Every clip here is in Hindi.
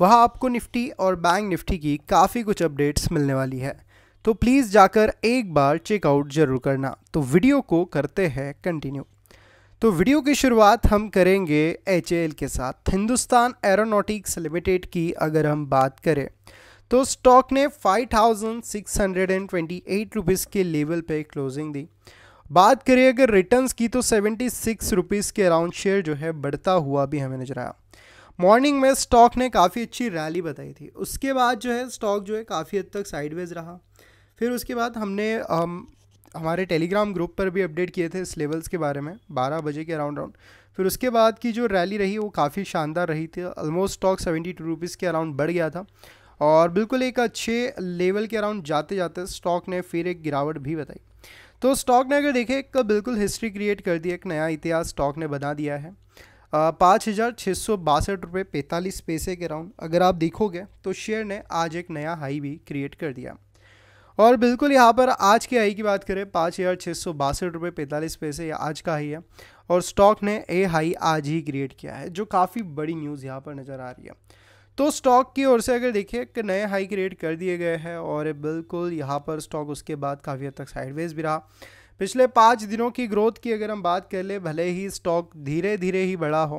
वहाँ आपको निफ्टी और बैंक निफ्टी की काफ़ी कुछ अपडेट्स मिलने वाली है तो प्लीज़ जाकर एक बार चेकआउट ज़रूर करना तो वीडियो को करते हैं कंटिन्यू तो वीडियो की शुरुआत हम करेंगे एच के साथ हिंदुस्तान एरोनॉटिक्स लिमिटेड की अगर हम बात करें तो स्टॉक ने 5,628 थाउजेंड के लेवल पे क्लोजिंग दी बात करें अगर रिटर्न्स की तो 76 सिक्स के अराउंड शेयर जो है बढ़ता हुआ भी हमें नजर आया मॉर्निंग में स्टॉक ने काफ़ी अच्छी रैली बताई थी उसके बाद जो है स्टॉक जो है काफ़ी हद तक साइडवेज रहा फिर उसके बाद हमने हम, हमारे टेलीग्राम ग्रुप पर भी अपडेट किए थे इस लेवल्स के बारे में 12 बजे के अराउंड राउंड फिर उसके बाद की जो रैली रही वो काफ़ी शानदार रही थी almost stock seventy two rupees के अराउंड बढ़ गया था और बिल्कुल एक अच्छे लेवल के अराउंड जाते जाते स्टॉक ने फिर एक गिरावट भी बताई तो स्टॉक ने अगर देखे एक बिल्कुल हिस्ट्री क्रिएट कर दी एक नया इतिहास स्टॉक ने बना दिया है पाँच हज़ार छः सौ बासठ रुपये पैंतालीस पैसे के राउंड अगर आप देखोगे तो शेयर ने आज एक नया हाई भी क्रिएट कर दिया और बिल्कुल यहाँ पर आज के हाई की बात करें पाँच हज़ार छः सौ बासठ रुपये पैंतालीस पैसे आज का हाई है और स्टॉक ने ए हाई आज ही क्रिएट किया है जो काफ़ी बड़ी न्यूज़ यहाँ पर नज़र आ रही है तो स्टॉक की ओर से अगर देखिए एक नए हाई क्रिएट कर दिए गए हैं और बिल्कुल यहाँ पर स्टॉक उसके बाद काफ़ी हद तक साइडवेज भी रहा पिछले पाँच दिनों की ग्रोथ की अगर हम बात कर ले भले ही स्टॉक धीरे धीरे ही बढ़ा हो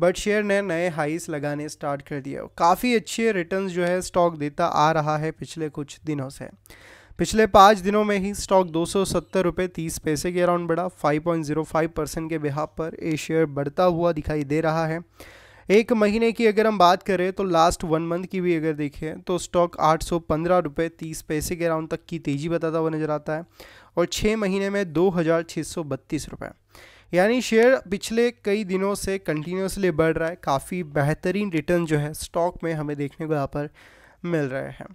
बट शेयर ने नए हाइस लगाने स्टार्ट कर दिए काफ़ी अच्छे रिटर्न जो है स्टॉक देता आ रहा है पिछले कुछ दिनों से पिछले पाँच दिनों में ही स्टॉक दो सौ सत्तर रुपये तीस पैसे के अराउंड बढ़ा फाइव परसेंट के बिहाब पर ये शेयर बढ़ता हुआ दिखाई दे रहा है एक महीने की अगर हम बात करें तो लास्ट वन मंथ की भी अगर देखें तो स्टॉक आठ सौ पंद्रह रुपये तीस पैसे के अराउंड तक की तेज़ी बताता हुआ नज़र आता है और छः महीने में दो हज़ार छः सौ बत्तीस रुपये यानी शेयर पिछले कई दिनों से कंटिन्यूसली बढ़ रहा है काफ़ी बेहतरीन रिटर्न जो है स्टॉक में हमें देखने को यहाँ पर मिल रहे हैं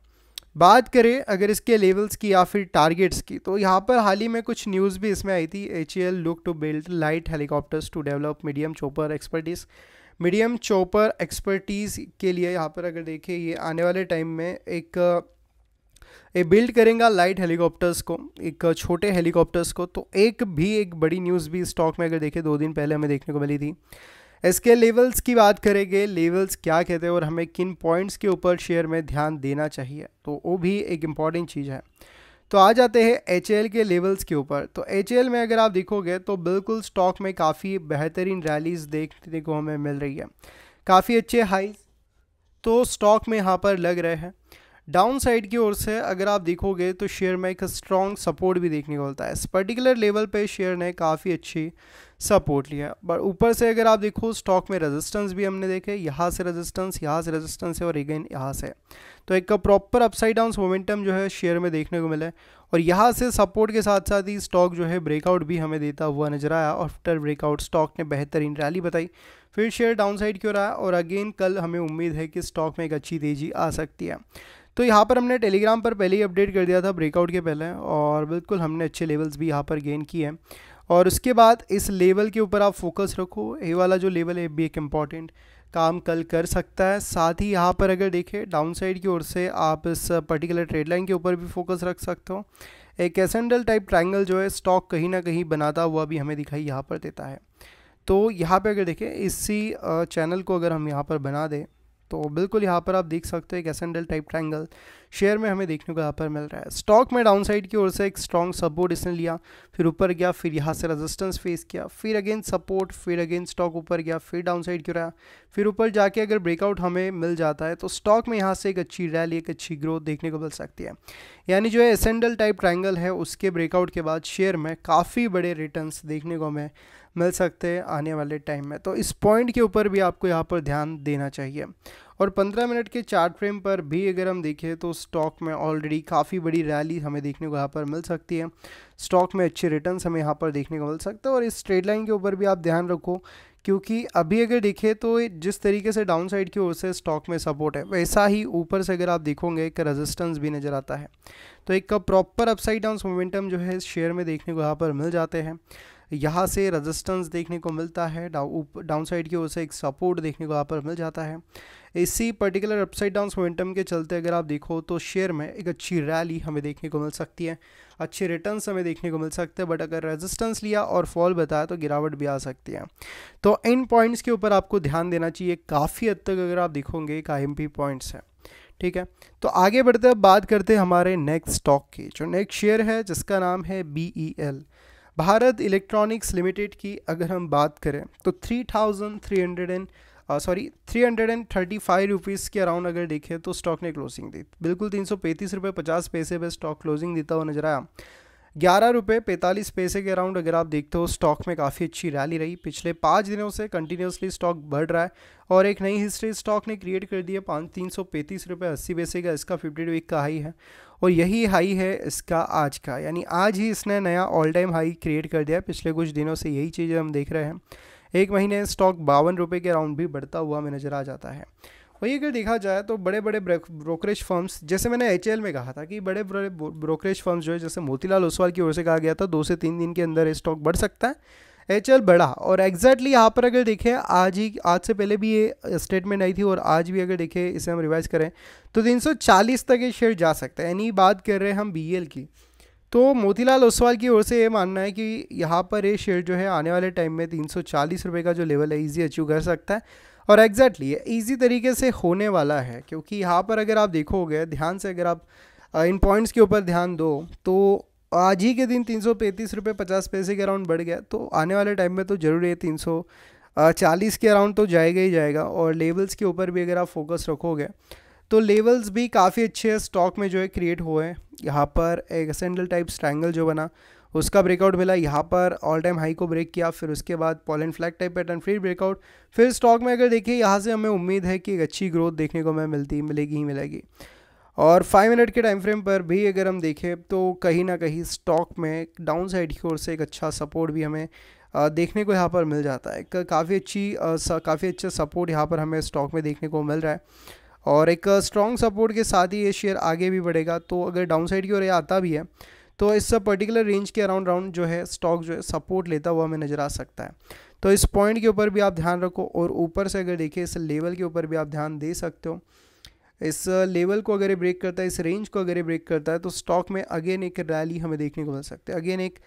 बात करें अगर इसके लेवल्स की या फिर टारगेट्स की तो यहाँ पर हाल ही में कुछ न्यूज़ भी इसमें आई थी H E L look to build light helicopters to develop medium chopper expertise medium chopper expertise के लिए यहाँ पर अगर देखें ये आने वाले टाइम में एक ये बिल्ड करेगा लाइट हेलीकॉप्टर्स को एक छोटे हेलीकॉप्टर्स को तो एक भी एक बड़ी न्यूज़ भी स्टॉक में अगर देखें दो दिन पहले हमें देखने को मिली थी इसके लेवल्स की बात करेंगे लेवल्स क्या कहते हैं और हमें किन पॉइंट्स के ऊपर शेयर में ध्यान देना चाहिए तो वो भी एक इम्पॉर्टेंट चीज़ है तो आ जाते हैं एच के लेवल्स के ऊपर तो एच में अगर आप देखोगे तो बिल्कुल स्टॉक में काफ़ी बेहतरीन रैलीज देखने को हमें मिल रही है काफ़ी अच्छे हाई तो स्टॉक में यहाँ पर लग रहे हैं डाउन साइड की ओर से अगर आप देखोगे तो शेयर में एक स्ट्रॉन्ग सपोर्ट भी देखने को मिलता है इस पर्टिकुलर लेवल पे शेयर ने काफ़ी अच्छी सपोर्ट लिया बट ऊपर से अगर आप देखो स्टॉक में रेजिस्टेंस भी हमने देखे यहाँ से रेजिस्टेंस यहाँ से रेजिस्टेंस है और अगेन यहाँ से तो एक प्रॉपर अपसाइड डाउन मोमेंटम जो है शेयर में देखने को मिला और यहाँ से सपोर्ट के साथ साथ ही स्टॉक जो है ब्रेकआउट भी हमें देता हुआ नजर आया और आफ्टर ब्रेकआउट स्टॉक ने बेहतरीन रैली बताई फिर शेयर डाउनसाइड की ओर आया और अगेन कल हमें उम्मीद है कि स्टॉक में एक अच्छी तेज़ी आ सकती है तो यहाँ पर हमने टेलीग्राम पर पहले ही अपडेट कर दिया था ब्रेकआउट के पहले और बिल्कुल हमने अच्छे लेवल्स भी यहाँ पर गेन किए हैं और उसके बाद इस लेवल के ऊपर आप फोकस रखो ये वाला जो लेवल है भी एक इम्पॉर्टेंट काम कल कर सकता है साथ ही यहाँ पर अगर देखें डाउनसाइड की ओर से आप इस पर्टिकुलर ट्रेड लाइन के ऊपर भी फोकस रख सकते हो एक एसेंडल टाइप ट्रायंगल जो है स्टॉक कहीं ना कहीं बनाता हुआ भी हमें दिखाई यहाँ पर देता है तो यहाँ पे अगर देखें इसी चैनल को अगर हम यहाँ पर बना दें तो बिल्कुल यहाँ पर आप देख सकते हो एक एसेंडल टाइप ट्राइंगल शेयर में हमें देखने को यहाँ पर मिल रहा है स्टॉक में डाउनसाइड की ओर से एक स्ट्रॉन्ग सपोर्ट इसने लिया फिर ऊपर गया फिर यहाँ से रेजिस्टेंस फेस किया फिर अगेन सपोर्ट फिर अगेन स्टॉक ऊपर गया फिर डाउनसाइड क्यों रहा फिर ऊपर जाके अगर ब्रेकआउट हमें मिल जाता है तो स्टॉक में यहाँ से एक अच्छी रैली एक अच्छी ग्रोथ देखने को मिल सकती है यानी जो है एसेंडल टाइप ट्राइंगल है उसके ब्रेकआउट के बाद शेयर में काफ़ी बड़े रिटर्न देखने को हमें मिल सकते हैं आने वाले टाइम में तो इस पॉइंट के ऊपर भी आपको यहाँ पर ध्यान देना चाहिए और 15 मिनट के चार्ट फ्रेम पर भी अगर हम देखें तो स्टॉक में ऑलरेडी काफ़ी बड़ी रैली हमें देखने को यहाँ पर मिल सकती है स्टॉक में अच्छे रिटर्न्स हमें यहाँ पर देखने को मिल सकते हैं और इस ट्रेड लाइन के ऊपर भी आप ध्यान रखो क्योंकि अभी अगर देखें तो जिस तरीके से डाउन साइड की ओर से स्टॉक में सपोर्ट है वैसा ही ऊपर से अगर आप देखोगे एक रेजिस्टेंस भी नज़र आता है तो एक प्रॉपर अपसाइड डाउन मोमेंटम जो है शेयर में देखने को यहाँ पर मिल जाते हैं यहाँ से रजिस्टेंस देखने को मिलता है डाउन डाउन साइड की ओर से एक सपोर्ट देखने को यहाँ पर मिल जाता है इसी पर्टिकुलर अपसाइड डाउन मोमेंटम के चलते अगर आप देखो तो शेयर में एक अच्छी रैली हमें देखने को मिल सकती है अच्छे रिटर्न हमें देखने को मिल सकते हैं बट अगर रेजिस्टेंस लिया और फॉल बताया तो गिरावट भी आ सकती है तो इन पॉइंट्स के ऊपर आपको ध्यान देना चाहिए काफ़ी हद तक अगर आप देखोगे आई एम पॉइंट्स है ठीक है तो आगे बढ़ते अब बात करते हैं हमारे नेक्स्ट स्टॉक की जो नेक्स्ट शेयर है जिसका नाम है B E L Bharat electronics limited की अगर हम बात करें तो three thousand three hundred and sorry three hundred and thirty five rupees के अराउंड अगर देखें तो स्टॉक ने क्लोजिंग दी बिल्कुल तीन सौ पैंतीस रुपये पचास पैसे पर स्टॉक क्लोजिंग देता हुआ नजर आया ग्यारह रुपये पैंतालीस पैसे के अराउंड अगर आप देखते हो स्टॉक में काफ़ी अच्छी रैली रही पिछले पाँच दिनों से कंटिन्यूसली स्टॉक बढ़ रहा है और एक नई हिस्ट्री स्टॉक ने क्रिएट कर दी है पाँच तीन सौ पैंतीस रुपये अस्सी पैसे का इसका फिफ्टी वीक का हाई है और यही हाई है इसका आज का यानी आज ही इसने नया ऑल टाइम हाई क्रिएट कर दिया है पिछले कुछ दिनों से यही चीज़ें हम देख रहे हैं एक महीने स्टॉक बावन रुपये के अराउंड भी बढ़ता हुआ हमें नज़र आ जाता है वही अगर देखा जाए तो बड़े बड़े ब्रोकरेज फर्म्स जैसे मैंने एच में कहा था कि बड़े बड़े ब्रोकरेज फर्म्स जो है जैसे मोतीलाल ओसवाल की ओर से कहा गया था दो से तीन दिन के अंदर स्टॉक बढ़ सकता है एच बढ़ा और एग्जैक्टली यहाँ पर अगर देखें आज ही आज से पहले भी ये स्टेटमेंट आई थी और आज भी अगर देखें इसे हम रिवाइज़ करें तो 340 तक ये शेयर जा सकता है यानी बात कर रहे हैं हम बी की तो मोतीलाल ओसवाल की ओर से ये मानना है कि यहाँ पर ये शेयर जो है आने वाले टाइम में तीन सौ का जो लेवल है ईजी अचीव कर सकता है और एग्जैक्टली exactly, ईजी तरीके से होने वाला है क्योंकि यहाँ पर अगर आप देखोगे ध्यान से अगर आप इन पॉइंट्स के ऊपर ध्यान दो तो आज ही के दिन तीन सौ पैंतीस रुपये पचास पैसे के अराउंड बढ़ गया तो आने वाले टाइम में तो ज़रूर ये तीन सौ चालीस के अराउंड तो जाएगा ही जाएगा और लेवल्स के ऊपर भी अगर आप फोकस रखोगे तो लेवल्स भी काफ़ी अच्छे स्टॉक में जो है क्रिएट हुए हैं यहाँ पर एक सेंडल टाइप स्ट्रैंगल जो बना उसका ब्रेकआउट मिला यहाँ पर ऑल टाइम हाई को ब्रेक किया फिर उसके बाद पॉलन फ्लैग टाइप पैटर्न फिर ब्रेकआउट फिर स्टॉक में अगर देखिए यहाँ से हमें उम्मीद है कि एक अच्छी ग्रोथ देखने को हमें मिलती मिलेगी ही मिलेगी और फाइव मिनट के टाइम फ्रेम पर भी अगर हम देखें तो कहीं ना कहीं स्टॉक में डाउन साइड की ओर से एक अच्छा सपोर्ट भी हमें देखने को यहाँ पर मिल जाता है काफ़ी अच्छी काफ़ी अच्छा सपोर्ट यहाँ पर हमें स्टॉक में देखने को मिल रहा है और एक स्ट्रॉन्ग सपोर्ट के साथ ही ये शेयर आगे भी बढ़ेगा तो अगर डाउनसाइड की ओर आता भी है तो इस पर्टिकुलर रेंज के अराउंड राउंड जो है स्टॉक जो है सपोर्ट लेता हुआ हमें नज़र आ सकता है तो इस पॉइंट के ऊपर भी आप ध्यान रखो और ऊपर से अगर देखें इस लेवल के ऊपर भी आप ध्यान दे सकते हो इस लेवल को अगर ये ब्रेक करता है इस रेंज को अगर ये ब्रेक करता है तो स्टॉक में अगेन एक रैली हमें देखने को मिल सकती है अगेन एक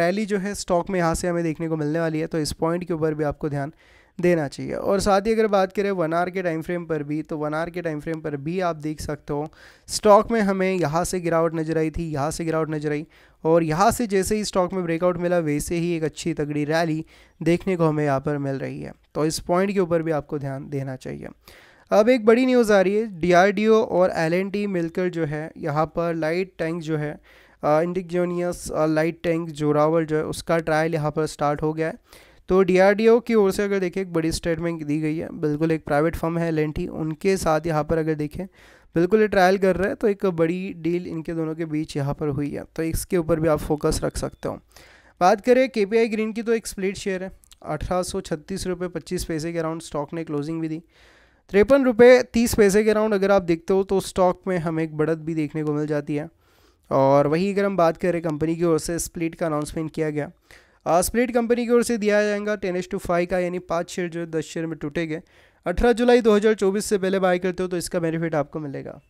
रैली जो है स्टॉक में यहाँ से हमें देखने को मिलने वाली है तो इस पॉइंट के ऊपर भी आपको ध्यान देना चाहिए और साथ ही अगर बात करें वन आर के टाइम फ्रेम पर भी तो वन आर के टाइम फ्रेम पर भी आप देख सकते हो स्टॉक में हमें यहाँ से गिरावट नज़र आई थी यहाँ से गिरावट नज़र आई और यहाँ से जैसे ही स्टॉक में ब्रेकआउट मिला वैसे ही एक अच्छी तगड़ी रैली देखने को हमें यहाँ पर मिल रही है तो इस पॉइंट के ऊपर भी आपको ध्यान देना चाहिए अब एक बड़ी न्यूज़ आ रही है डी और एल मिलकर जो है यहाँ पर लाइट टैंक जो है इंडिकजोनियस लाइट टैंक जोरावर जो है उसका ट्रायल यहाँ पर स्टार्ट हो गया है तो डी की ओर से अगर देखें एक बड़ी स्टेटमेंट दी गई है बिल्कुल एक प्राइवेट फर्म है एल उनके साथ यहाँ पर अगर देखें बिल्कुल ये ट्रायल कर रहा है तो एक बड़ी डील इनके दोनों के बीच यहाँ पर हुई है तो इसके ऊपर भी आप फोकस रख सकते हो बात करें के ग्रीन की तो एक स्प्लिट शेयर है अठारह सौ छत्तीस रुपये पच्चीस पैसे के अराउंड स्टॉक ने क्लोजिंग भी दी तिरपन रुपये तीस पैसे के अराउंड अगर आप देखते हो तो स्टॉक में हमें एक बढ़त भी देखने को मिल जाती है और वही अगर हम बात करें कंपनी की ओर से स्प्लिट का अनाउंसमेंट किया गया स्प्लिट कंपनी की ओर से दिया जाएगा टेन एस टू फाइव का यानी पाँच शेयर जो है दस शेयर में टूटे गए अठारह जुलाई 2024 से पहले बाय करते हो तो इसका बेनिफिट आपको मिलेगा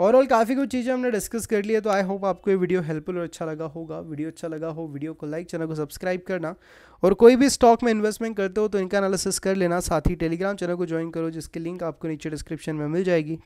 ओवरऑल काफ़ी कुछ चीज़ें हमने डिस्कस कर लिया तो आई होप आपको ये वीडियो हेल्पफुल और अच्छा लगा होगा वीडियो अच्छा लगा हो वीडियो को लाइक चैनल को सब्सक्राइब करना और कोई भी स्टॉक में इन्वेस्टमेंट करते हो तो इनका एनालिसिस कर लेना साथ ही टेलीग्राम चैनल को ज्वाइन करो जिसकी लिंक आपको नीचे डिस्क्रिप्शन में मिल जाएगी